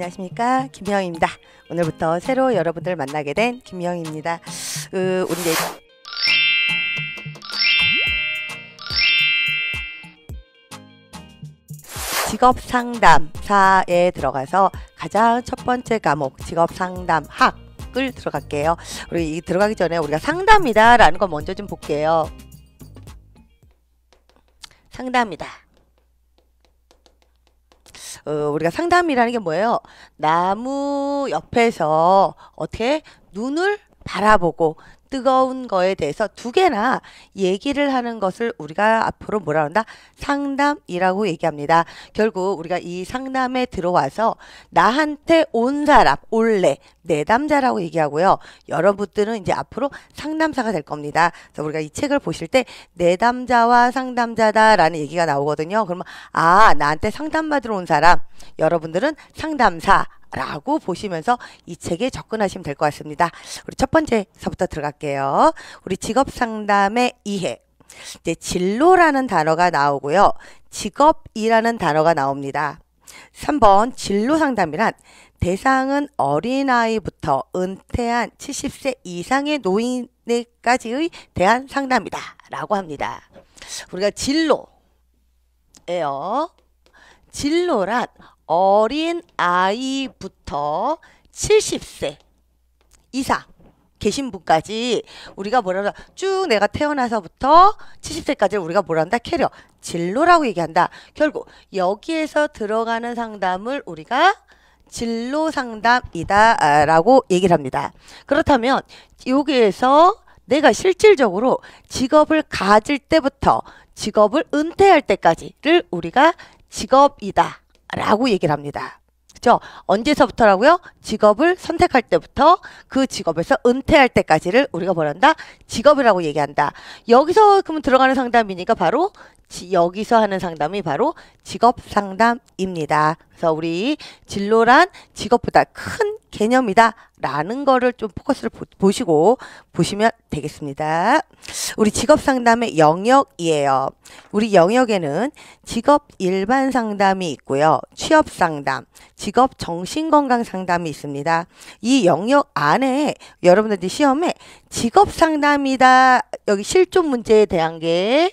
안녕하십니까 김영입니다. 오늘부터 새로 여러분들 만나게 된 김영입니다. 으, 우리 내... 직업 상담사에 들어가서 가장 첫 번째 과목 직업 상담 학을 들어갈게요. 우리 들어가기 전에 우리가 상담이다라는 거 먼저 좀 볼게요. 상담이다. 어, 우리가 상담이라는 게 뭐예요? 나무 옆에서 어떻게 눈을 바라보고 뜨거운 거에 대해서 두 개나 얘기를 하는 것을 우리가 앞으로 뭐라 한다? 상담이라고 얘기합니다. 결국 우리가 이 상담에 들어와서 나한테 온 사람, 올래, 내담자라고 얘기하고요. 여러분들은 이제 앞으로 상담사가 될 겁니다. 그래서 우리가 이 책을 보실 때 내담자와 상담자다라는 얘기가 나오거든요. 그러면 아, 나한테 상담받으러 온 사람, 여러분들은 상담사, 라고 보시면서 이 책에 접근하시면 될 것 같습니다. 우리 첫 번째서부터 들어갈게요. 갈게요. 우리 직업 상담의 이해. 이제 진로라는 단어가 나오고요. 직업이라는 단어가 나옵니다. 3번 진로 상담이란 대상은 어린아이부터 은퇴한 70세 이상의 노인까지의 대한 상담이다 라고 합니다. 우리가 진로예요. 진로란 어린아이부터 70세 이상 계신 분까지 우리가 뭐라 쭉 내가 태어나서부터 70세까지 우리가 뭐한다 캐리어 진로라고 얘기한다. 결국 여기에서 들어가는 상담을 우리가 진로 상담이다라고 아, 얘기를 합니다. 그렇다면 여기에서 내가 실질적으로 직업을 가질 때부터 직업을 은퇴할 때까지를 우리가 직업이다 라고 얘기를 합니다. 그죠? 언제서부터라고요? 직업을 선택할 때부터 그 직업에서 은퇴할 때까지를 우리가 뭐란다? 직업이라고 얘기한다. 여기서 그러면 들어가는 상담이니까 바로 여기서 하는 상담이 바로 직업 상담입니다. 그래서 우리 진로란 직업보다 큰 개념이다. 라는 거를 좀 포커스를 보, 시고 보시면 되겠습니다. 우리 직업 상담의 영역이에요. 우리 영역에는 직업 일반 상담이 있고요. 취업 상담, 직업 정신건강 상담이 있습니다. 이 영역 안에 여러분들 시험에 직업 상담이다. 여기 실존 문제에 대한 게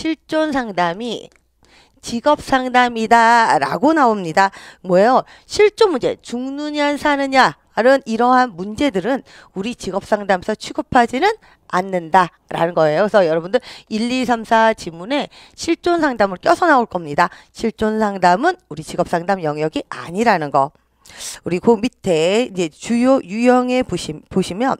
실존 상담이 직업 상담이다 라고 나옵니다. 뭐예요? 실존 문제 죽느냐 사느냐 다른 이러한 문제들은 우리 직업 상담사 취급하지는 않는다라는 거예요. 그래서 여러분들 1, 2, 3, 4 지문에 실존 상담을 껴서 나올 겁니다. 실존 상담은 우리 직업 상담 영역이 아니라는 거. 우리 그 밑에 이제 주요 유형에 보시, 보시면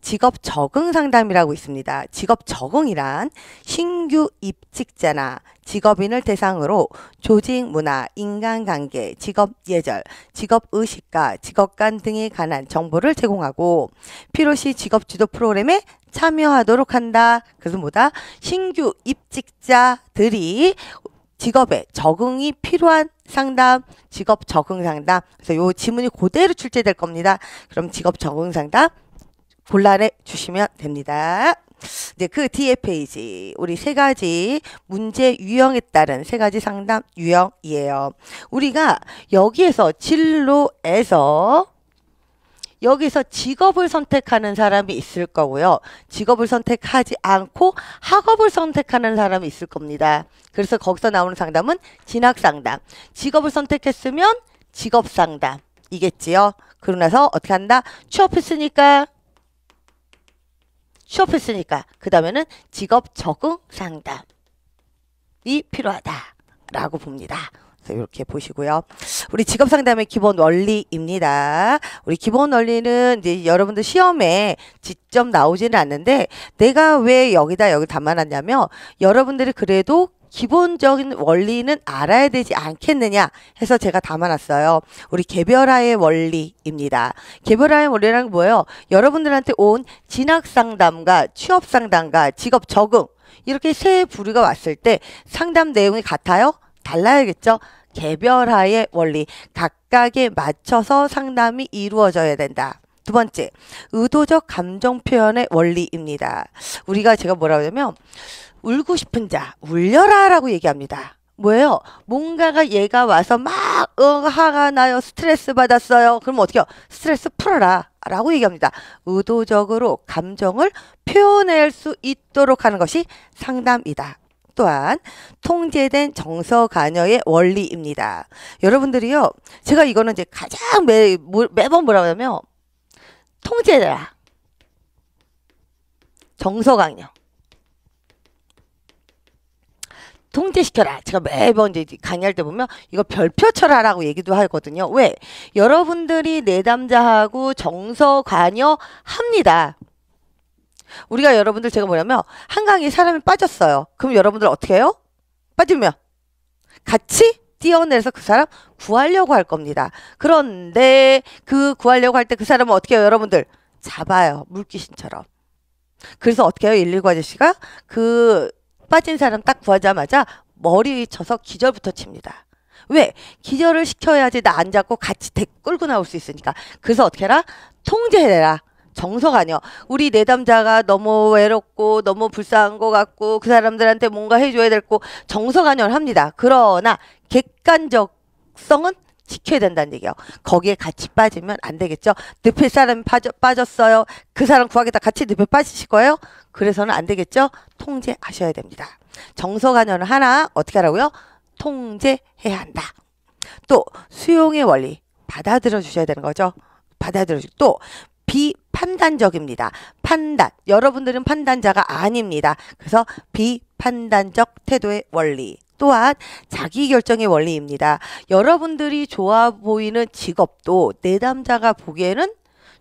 직업 적응 상담이라고 있습니다. 직업 적응이란 신규 입직자나 직업인을 대상으로 조직 문화, 인간관계, 직업 예절, 직업 의식과 직업관 등에 관한 정보를 제공하고 필요시 직업 지도 프로그램에 참여하도록 한다. 그래서 뭐다? 신규 입직자들이 직업에 적응이 필요한 상담, 직업 적응 상담. 그래서 요 지문이 그대로 출제될 겁니다. 그럼 직업 적응 상담 골라내 주시면 됩니다. 이제 그 뒤에 페이지 우리 세 가지 문제 유형에 따른 세 가지 상담 유형이에요. 우리가 여기에서 진로에서 여기서 직업을 선택하는 사람이 있을 거고요. 직업을 선택하지 않고 학업을 선택하는 사람이 있을 겁니다. 그래서 거기서 나오는 상담은 진학상담. 직업을 선택했으면 직업상담. 이겠지요. 그러나서 어떻게 한다? 취업했으니까 취업했으니까 그 다음에는 직업 적응 상담이 필요하다라고 봅니다. 네, 이렇게 보시고요. 우리 직업 상담의 기본 원리입니다. 우리 기본 원리는 이제 여러분들 시험에 직접 나오지는 않는데 내가 왜 여기다 여기 담아놨냐면 여러분들이 그래도 기본적인 원리는 알아야 되지 않겠느냐 해서 제가 담아놨어요. 우리 개별화의 원리입니다. 개별화의 원리란 게 뭐예요? 여러분들한테 온 진학상담과 취업상담과 직업 적응 이렇게 세 부류가 왔을 때 상담 내용이 같아요? 달라야겠죠. 개별화의 원리, 각각에 맞춰서 상담이 이루어져야 된다. 두 번째, 의도적 감정 표현의 원리입니다. 우리가 제가 뭐라고 하냐면 울고 싶은 자, 울려라 라고 얘기합니다. 뭐예요? 뭔가가 얘가 와서 막 응, 화가 나요. 스트레스 받았어요. 그럼 어떻게 해요? 스트레스 풀어라. 라고 얘기합니다. 의도적으로 감정을 표현할 수 있도록 하는 것이 상담이다. 또한 통제된 정서 관여의 원리입니다. 여러분들이요, 제가 이거는 이제 가장 매, 매번 뭐라 하냐면 통제라 정서 강요 통제시켜라. 제가 매번 이제 강의할 때 보면 이거 별표 쳐라라고 얘기도 하거든요. 왜? 여러분들이 내담자하고 정서 관여합니다. 우리가 여러분들 제가 뭐냐면 한강에 사람이 빠졌어요. 그럼 여러분들 어떻게 해요? 빠지면 같이 뛰어내서 그 사람 구하려고 할 겁니다. 그런데 그 구하려고 할 때 그 사람은 어떻게 해요? 여러분들 잡아요. 물귀신처럼. 그래서 어떻게 해요? 119 아저씨가 그 빠진 사람 딱 구하자마자 머리 쳐서 기절부터 칩니다. 왜? 기절을 시켜야지 나 안 잡고 같이 데 끌고 나올 수 있으니까. 그래서 어떻게 해라? 통제해라. 정서가 아니요. 우리 내담자가 너무 외롭고 너무 불쌍한 것 같고 그 사람들한테 뭔가 해줘야 될거 정서관여를 합니다. 그러나 객관적성은 지켜야 된다는 얘기예요. 거기에 같이 빠지면 안 되겠죠. 늪에 사람이 빠져, 빠졌어요. 그 사람 구하겠다 같이 늪에 빠지실 거예요. 그래서는 안 되겠죠. 통제하셔야 됩니다. 정서관여를 하나 어떻게 하라고요? 통제해야 한다. 또 수용의 원리 받아들여 주셔야 되는 거죠. 받아들여 주고 또 비, 판단적입니다 판단. 여러분들은 판단자가 아닙니다. 그래서 비판단적 태도의 원리. 또한 자기결정의 원리입니다. 여러분들이 좋아 보이는 직업도 내담자가 보기에는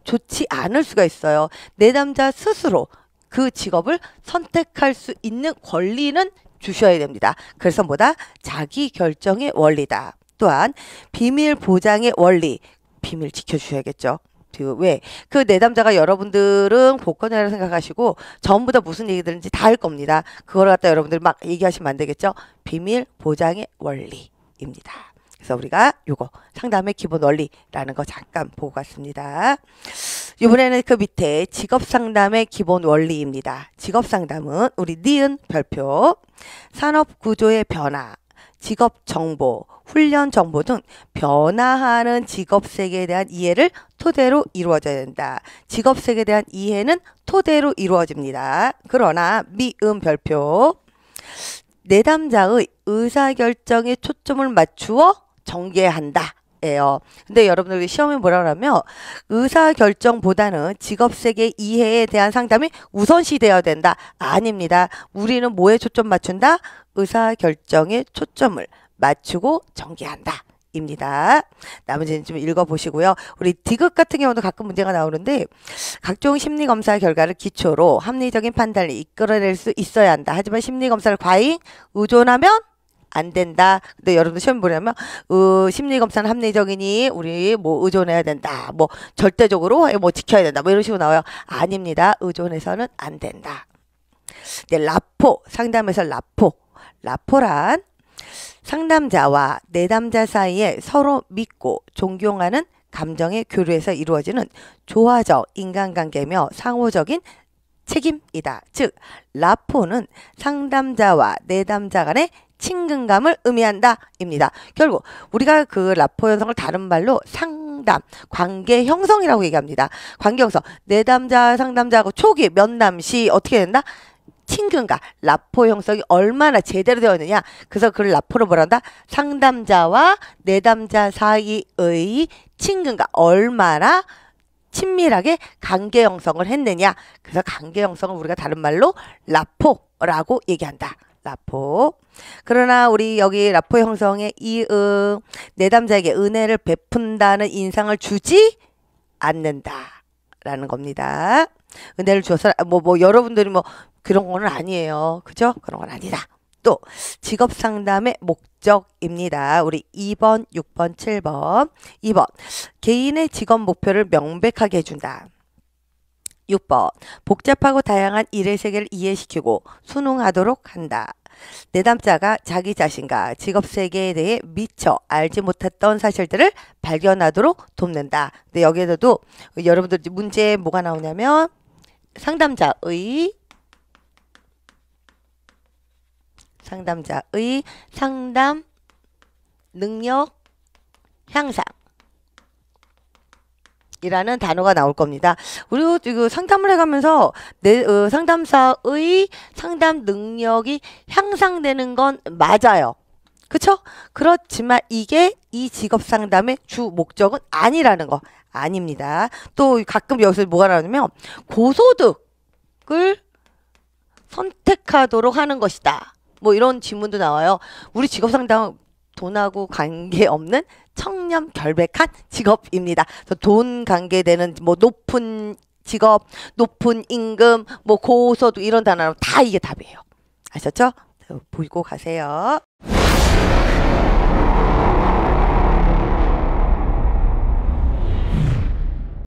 좋지 않을 수가 있어요. 내담자 스스로 그 직업을 선택할 수 있는 권리는 주셔야 됩니다. 그래서 뭐다? 자기결정의 원리다. 또한 비밀 보장의 원리, 비밀 지켜주셔야겠죠. 같아요. 그 왜? 그 내담자가 여러분들은 복권이라고 생각하시고 전부 다 무슨 얘기 들은지 다알 겁니다. 그걸 갖다 여러분들 막 얘기하시면 안 되겠죠? 비밀 보장의 원리입니다. 그래서 우리가 요거 상담의 기본 원리라는 거 잠깐 보고 갔습니다. 이번에는 그 밑에 직업상담의 기본 원리입니다. 직업상담은 우리 니은 별표 산업구조의 변화 직업 정보, 훈련 정보 등 변화하는 직업 세계에 대한 이해를 토대로 이루어져야 된다. 직업 세계에 대한 이해는 토대로 이루어집니다. 그러나 미음 별표 내담자의 의사결정에 초점을 맞추어 전개한다. 예요. 근데 여러분들 시험에 뭐라 그러면 의사결정보다는 직업세계 이해에 대한 상담이 우선시되어야 된다. 아닙니다. 우리는 뭐에 초점 맞춘다? 의사결정에 초점을 맞추고 전개한다. 입니다. 나머지는 좀 읽어보시고요. 우리 디귿 같은 경우도 가끔 문제가 나오는데 각종 심리검사 결과를 기초로 합리적인 판단을 이끌어낼 수 있어야 한다. 하지만 심리검사를 과잉 의존하면 안 된다. 근데 여러분들 시험 보려면 어, 심리 검사는 합리적이니 우리 뭐 의존해야 된다. 뭐 절대적으로 뭐 지켜야 된다. 뭐 이런 식으로 나와요. 아닙니다. 의존해서는 안 된다. 네, 라포 상담에서 라포 라포란 상담자와 내담자 사이에 서로 믿고 존경하는 감정의 교류에서 이루어지는 조화적 인간관계며 상호적인 책임이다. 즉 라포는 상담자와 내담자 간의 친근감을 의미한다입니다. 결국 우리가 그 라포 현상을 다른 말로 상담, 관계 형성이라고 얘기합니다. 관계 형성, 내담자, 상담자하고 초기 면담 시 어떻게 된다? 친근감 라포 형성이 얼마나 제대로 되어 있느냐. 그래서 그걸 라포로 뭐란다? 상담자와 내담자 사이의 친근감 얼마나 친밀하게 관계 형성을 했느냐. 그래서 관계 형성을 우리가 다른 말로 라포라고 얘기한다. 라포. 그러나 우리 여기 라포 형성의 이응 내담자에게 은혜를 베푼다는 인상을 주지 않는다라는 겁니다. 은혜를 줘서 뭐뭐 아, 뭐 여러분들이 뭐 그런 거는 아니에요. 그죠? 그런 건 아니다. 또 직업 상담의 목적입니다. 우리 2번, 6번, 7번. 2번. 개인의 직업 목표를 명백하게 해준다. 6번 복잡하고 다양한 일의 세계를 이해시키고 순응하도록 한다. 내담자가 네 자기 자신과 직업 세계에 대해 미처 알지 못했던 사실들을 발견하도록 돕는다. 근데 여기에서도 여러분들 문제 뭐가 나오냐면 상담자의 상담자의 상담 능력 향상 이라는 단어가 나올 겁니다. 그리고 이거 상담을 해가면서 내 어, 상담사의 상담 능력이 향상되는 건 맞아요. 그쵸? 그렇지만 이게 이 직업 상담의 주 목적은 아니라는 거 아닙니다. 또 가끔 여기서 뭐가 나오냐면 고소득을 선택하도록 하는 것이다. 뭐 이런 질문도 나와요. 우리 직업 상담 돈하고 관계없는 청렴 결백한 직업입니다. 돈 관계되는 뭐 높은 직업, 높은 임금, 뭐고소도 이런 단어로 다 이게 답이에요. 아셨죠? 보이고 가세요.